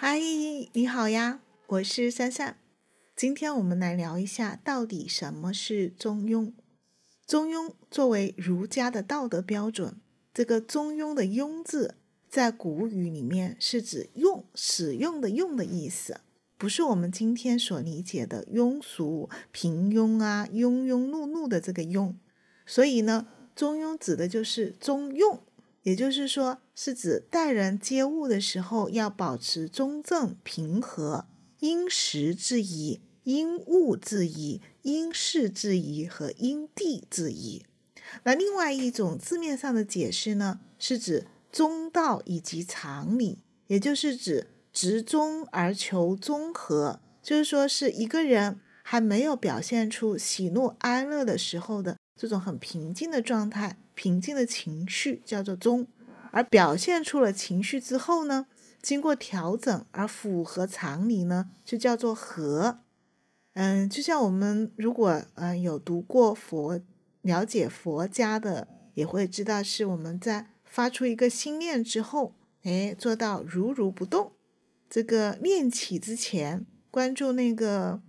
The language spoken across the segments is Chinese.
嗨，你好呀，我是珊珊。今天我们来聊一下，到底什么是中庸？中庸作为儒家的道德标准，这个“中庸”的“庸”字，在古语里面是指“用”使用的“用”的意思，不是我们今天所理解的庸俗、平庸啊、庸庸碌碌的这个“庸”。所以呢，中庸指的就是中用。也就是说，是指待人接物的时候要保持中正平和，因时制宜、因物制宜、因事制宜和因地制宜。那另外一种字面上的解释呢，是指中道以及常理，也就是指执中而求中和，就是说是一个人还没有表现出喜怒哀乐的时候的。这种很平静的状态、平静的情绪叫做中，而表现出了情绪之后呢，经过调整而符合常理呢，就叫做和。嗯，就像我们如果嗯有读过佛、了解佛家的，也会知道是我们在发出一个心念之后，哎，做到如如不动。这个念起之前，关注那个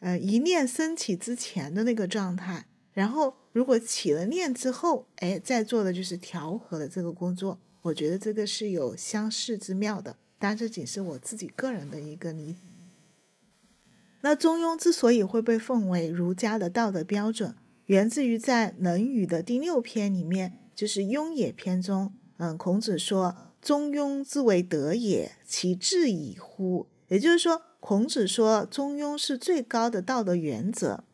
呃一念升起之前的那个状态。然后，如果起了念之后，哎，在做的就是调和的这个工作。我觉得这个是有相似之妙的，但这仅是我自己个人的一个理解。那中庸之所以会被奉为儒家的道德标准，源自于在《论语》的第六篇里面，就是《雍也》篇中，嗯，孔子说：“中庸之为德也，其智矣乎。”也就是说，孔子说中庸是最高的道德原则。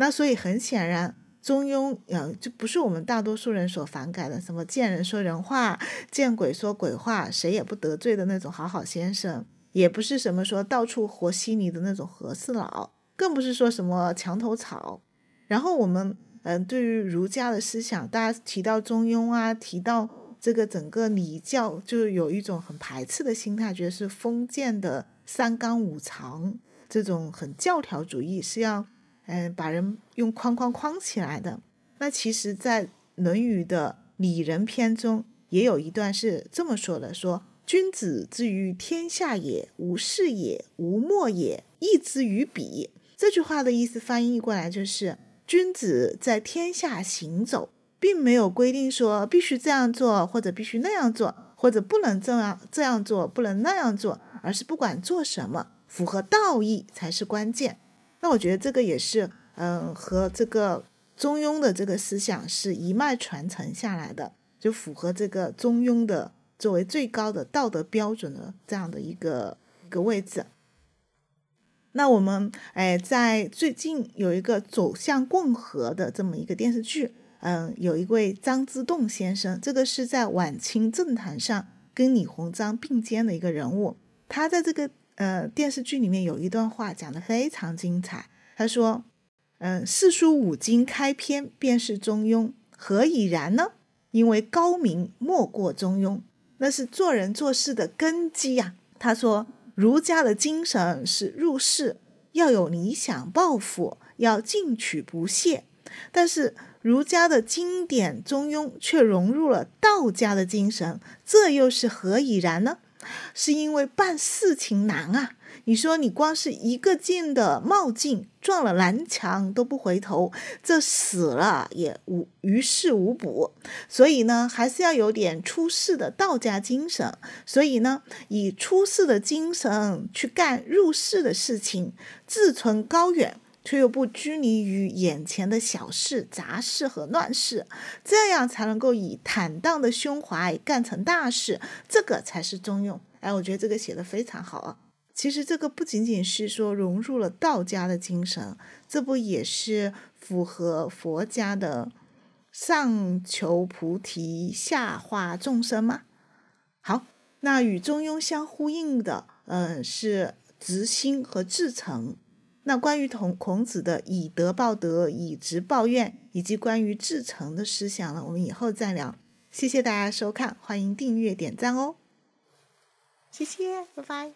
那所以很显然，中庸呃，就不是我们大多数人所反感的，什么见人说人话，见鬼说鬼话，谁也不得罪的那种好好先生，也不是什么说到处和稀泥的那种和事佬，更不是说什么墙头草。然后我们嗯，对于儒家的思想，大家提到中庸啊，提到这个整个礼教，就是有一种很排斥的心态，觉得是封建的三纲五常这种很教条主义是要。嗯，把人用框框框起来的，那其实，在《论语》的“拟仁”篇中，也有一段是这么说的：“说君子之于天下也，无事也，无莫也，义之于彼。”这句话的意思翻译过来就是：君子在天下行走，并没有规定说必须这样做，或者必须那样做，或者不能这样这样做，不能那样做，而是不管做什么，符合道义才是关键。那我觉得这个也是，嗯，和这个中庸的这个思想是一脉传承下来的，就符合这个中庸的作为最高的道德标准的这样的一个一个位置。那我们哎，在最近有一个走向共和的这么一个电视剧，嗯，有一位张之洞先生，这个是在晚清政坛上跟李鸿章并肩的一个人物，他在这个。呃，电视剧里面有一段话讲得非常精彩。他说：“嗯，四书五经开篇便是中庸，何以然呢？因为高明莫过中庸，那是做人做事的根基呀。”他说：“儒家的精神是入世，要有理想抱负，要进取不懈。但是儒家的经典中庸却融入了道家的精神，这又是何以然呢？”是因为办事情难啊！你说你光是一个劲的冒进，撞了南墙都不回头，这死了也无于事无补。所以呢，还是要有点出世的道家精神。所以呢，以出世的精神去干入世的事情，志存高远。却又不拘泥于眼前的小事、杂事和乱事，这样才能够以坦荡的胸怀干成大事，这个才是中庸。哎，我觉得这个写的非常好啊。其实这个不仅仅是说融入了道家的精神，这不也是符合佛家的上求菩提、下化众生吗？好，那与中庸相呼应的，嗯，是直心和至诚。那关于孔孔子的以德报德、以直报怨，以及关于至诚的思想呢？我们以后再聊。谢谢大家收看，欢迎订阅、点赞哦！谢谢，拜拜。